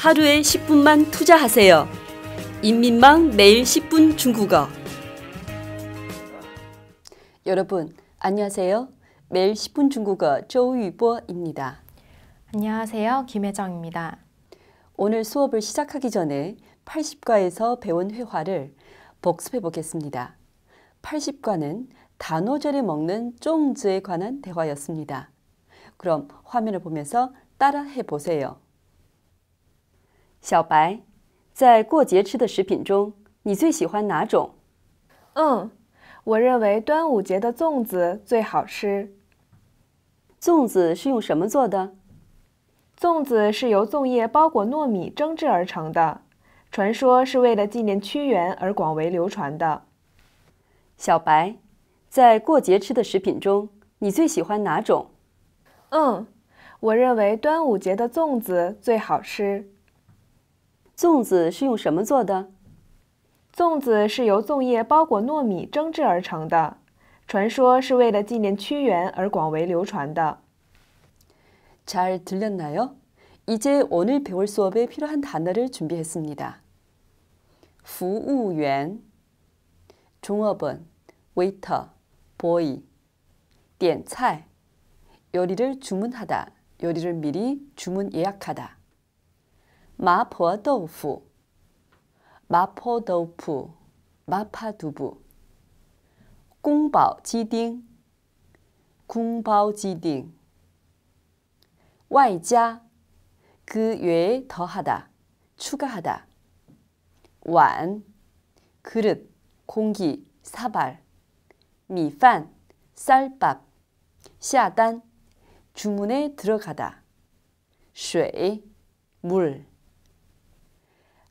하루에 10분만 투자하세요. 인민망 매일 10분 중국어 여러분 안녕하세요. 매일 10분 중국어 조유보입니다. 안녕하세요. 김혜정입니다. 오늘 수업을 시작하기 전에 80과에서 배운 회화를 복습해 보겠습니다. 80과는 단오절에 먹는 쫑즈에 관한 대화였습니다. 그럼 화면을 보면서 따라해 보세요. 小白，在过节吃的食品中，你最喜欢哪种？嗯，我认为端午节的粽子最好吃。粽子是用什么做的？粽子是由粽叶包裹糯米蒸制而成的，传说是为了纪念屈原而广为流传的。小白，在过节吃的食品中，你最喜欢哪种？嗯，我认为端午节的粽子最好吃。粽子是用什么做的？粽子是由粽叶包裹糯米蒸制而成的，传说是为了纪念屈原而广为流传的。잘들렸나요이제오늘배울수업에필요한단어를준비했습니다服务员，중어본 waiter boy，点菜，요리를주문하 다， 요리를미리주문예약하 다。 마포豆腐, 마포豆腐, 마파두부, 공바오지딩, 궁바오지딩 외자 그 외에 더하다, 추가하다, 완, 그릇, 공기, 사발, 미판, 쌀밥, 샤단 주문에 들어가다, 水, 물,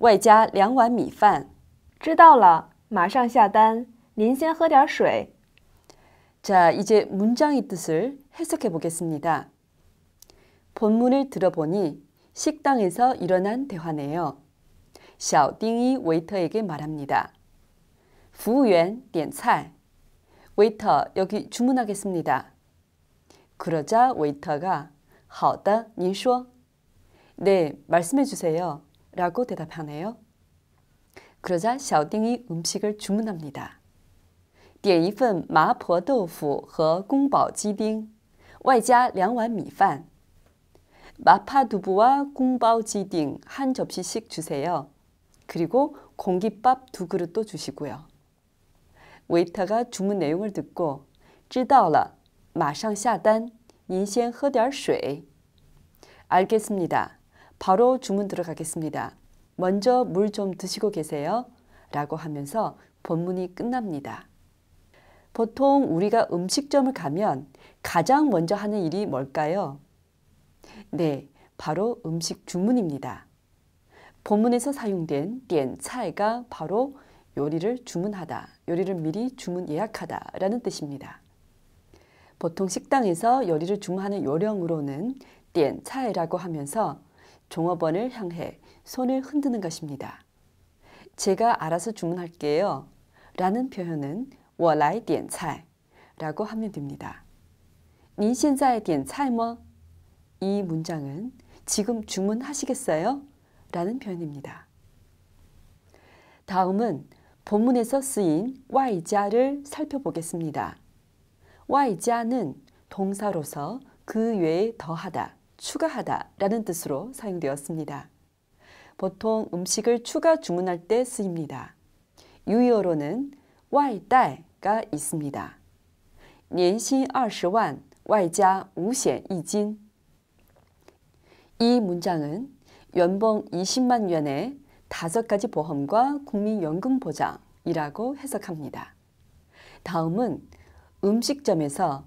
外加两碗米饭。知道了，马上下单。您先喝点水。자이제문장의뜻을해석해보겠습니다 본문을 들어보니 식당에서 일어난 대화네요. 小丁一 웨이터에게 말합니다. 服务员点菜. 웨이터 여기 주문하겠습니다. 그러자 웨이터가 好的您说. 네, 말씀해 주세요. 라고 대답하네요. 그러자 샤오띵이 음식을 주문합니다. 点一份麻婆豆腐和宫保鸡丁外加两碗米饭 마파두부와 공바오지딩 한 접시씩 주세요. 그리고 공깃밥 두 그릇도 주시고요. 웨이터가 주문 내용을 듣고 知道了,马上下单,您先喝点水. 알겠습니다. 바로 주문 들어가겠습니다. 먼저 물 좀 드시고 계세요. 라고 하면서 본문이 끝납니다. 보통 우리가 음식점을 가면 가장 먼저 하는 일이 뭘까요? 네, 바로 음식 주문입니다. 본문에서 사용된 띠차이가 바로 요리를 주문하다, 요리를 미리 주문 예약하다 라는 뜻입니다. 보통 식당에서 요리를 주문하는 요령으로는 띠차이라고 하면서 종업원을 향해 손을 흔드는 것입니다. 제가 알아서 주문할게요. 라는 표현은 我来点菜라고 하면 됩니다. 您现在点菜吗?이 문장은 지금 주문하시겠어요? 라는 표현입니다. 다음은 본문에서 쓰인 와이자를 살펴보겠습니다. 와이자는 동사로서 그 외에 더하다 추가하다 라는 뜻으로 사용되었습니다. 보통 음식을 추가 주문할 때 쓰입니다. 유의어로는 와이가 있습니다. 년薪 20만, 外加 5险一金. 이 문장은 연봉 20만元에 다섯 가지 보험과 국민연금 보장이라고 해석합니다. 다음은 음식점에서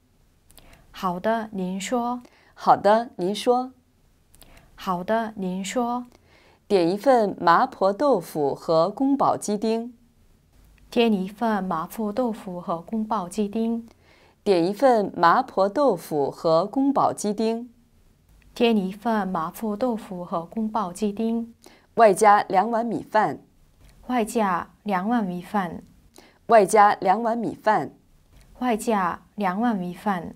好的，您说。好的，您说。好的，您说。点一份麻婆豆腐和宫保鸡丁。点一份麻婆豆腐和宫保鸡丁。点一份麻婆豆腐和宫保鸡丁。点一份麻婆豆腐和宫保鸡丁。外加两碗米饭。外加两碗米饭。外加两碗米饭。外加两碗米饭。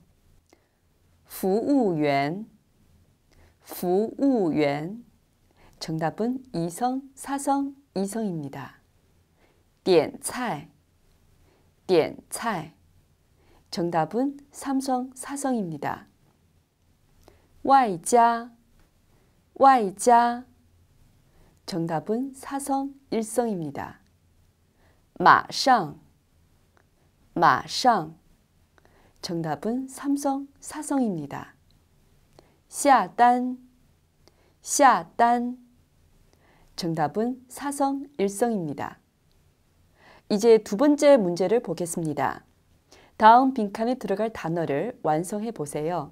服务员,服务员. 정답은 2성, 4성, 2성입니다. 点菜,点菜. 정답은 3성, 4성입니다. 外加,外加. 정답은 4성, 1성입니다. 马上,马上. 정답은 삼성 사성입니다. 샤단 샤단 정답은 사성 일성입니다. 이제 두 번째 문제를 보겠습니다. 다음 빈칸에 들어갈 단어를 완성해 보세요.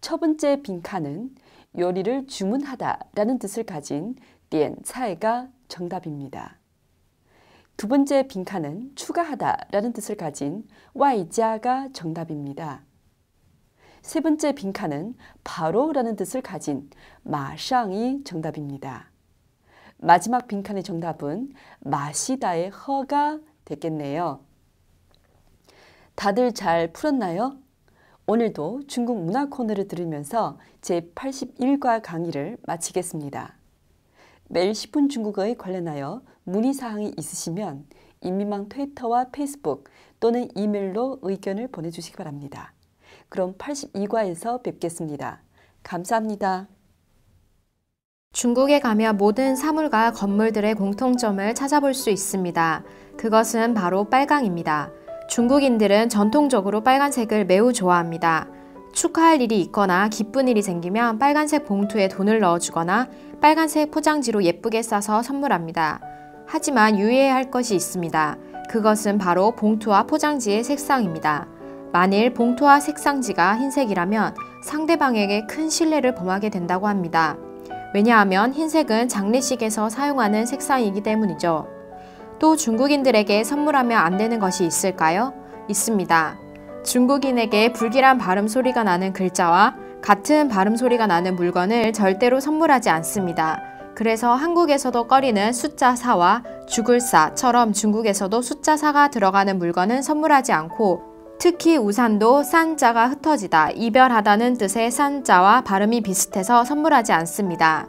첫 번째 빈칸은 요리를 주문하다 라는 뜻을 가진 띠엔 차이가 정답입니다. 두 번째 빈칸은 추가하다라는 뜻을 가진 와이자가 정답입니다. 세 번째 빈칸은 바로라는 뜻을 가진 마상이 정답입니다. 마지막 빈칸의 정답은 마시다의 허가 됐겠네요. 다들 잘 풀었나요? 오늘도 중국 문화 코너를 들으면서 제81과 강의를 마치겠습니다. 매일 10분 중국어에 관련하여 문의사항이 있으시면 인민망 트위터와 페이스북 또는 이메일로 의견을 보내주시기 바랍니다. 그럼 82과에서 뵙겠습니다. 감사합니다. 중국에 가면 모든 사물과 건물들의 공통점을 찾아볼 수 있습니다. 그것은 바로 빨강입니다. 중국인들은 전통적으로 빨간색을 매우 좋아합니다. 축하할 일이 있거나 기쁜 일이 생기면 빨간색 봉투에 돈을 넣어주거나 빨간색 포장지로 예쁘게 싸서 선물합니다. 하지만 유의해야 할 것이 있습니다. 그것은 바로 봉투와 포장지의 색상입니다. 만일 봉투와 색상지가 흰색이라면 상대방에게 큰 신뢰를 범하게 된다고 합니다. 왜냐하면 흰색은 장례식에서 사용하는 색상이기 때문이죠. 또 중국인들에게 선물하면 안 되는 것이 있을까요? 있습니다. 중국인에게 불길한 발음 소리가 나는 글자와 같은 발음 소리가 나는 물건을 절대로 선물하지 않습니다. 그래서 한국에서도 꺼리는 숫자 4와 죽을 4처럼 중국에서도 숫자 4가 들어가는 물건은 선물하지 않고 특히 우산도 산자가 흩어지다, 이별하다는 뜻의 산자와 발음이 비슷해서 선물하지 않습니다.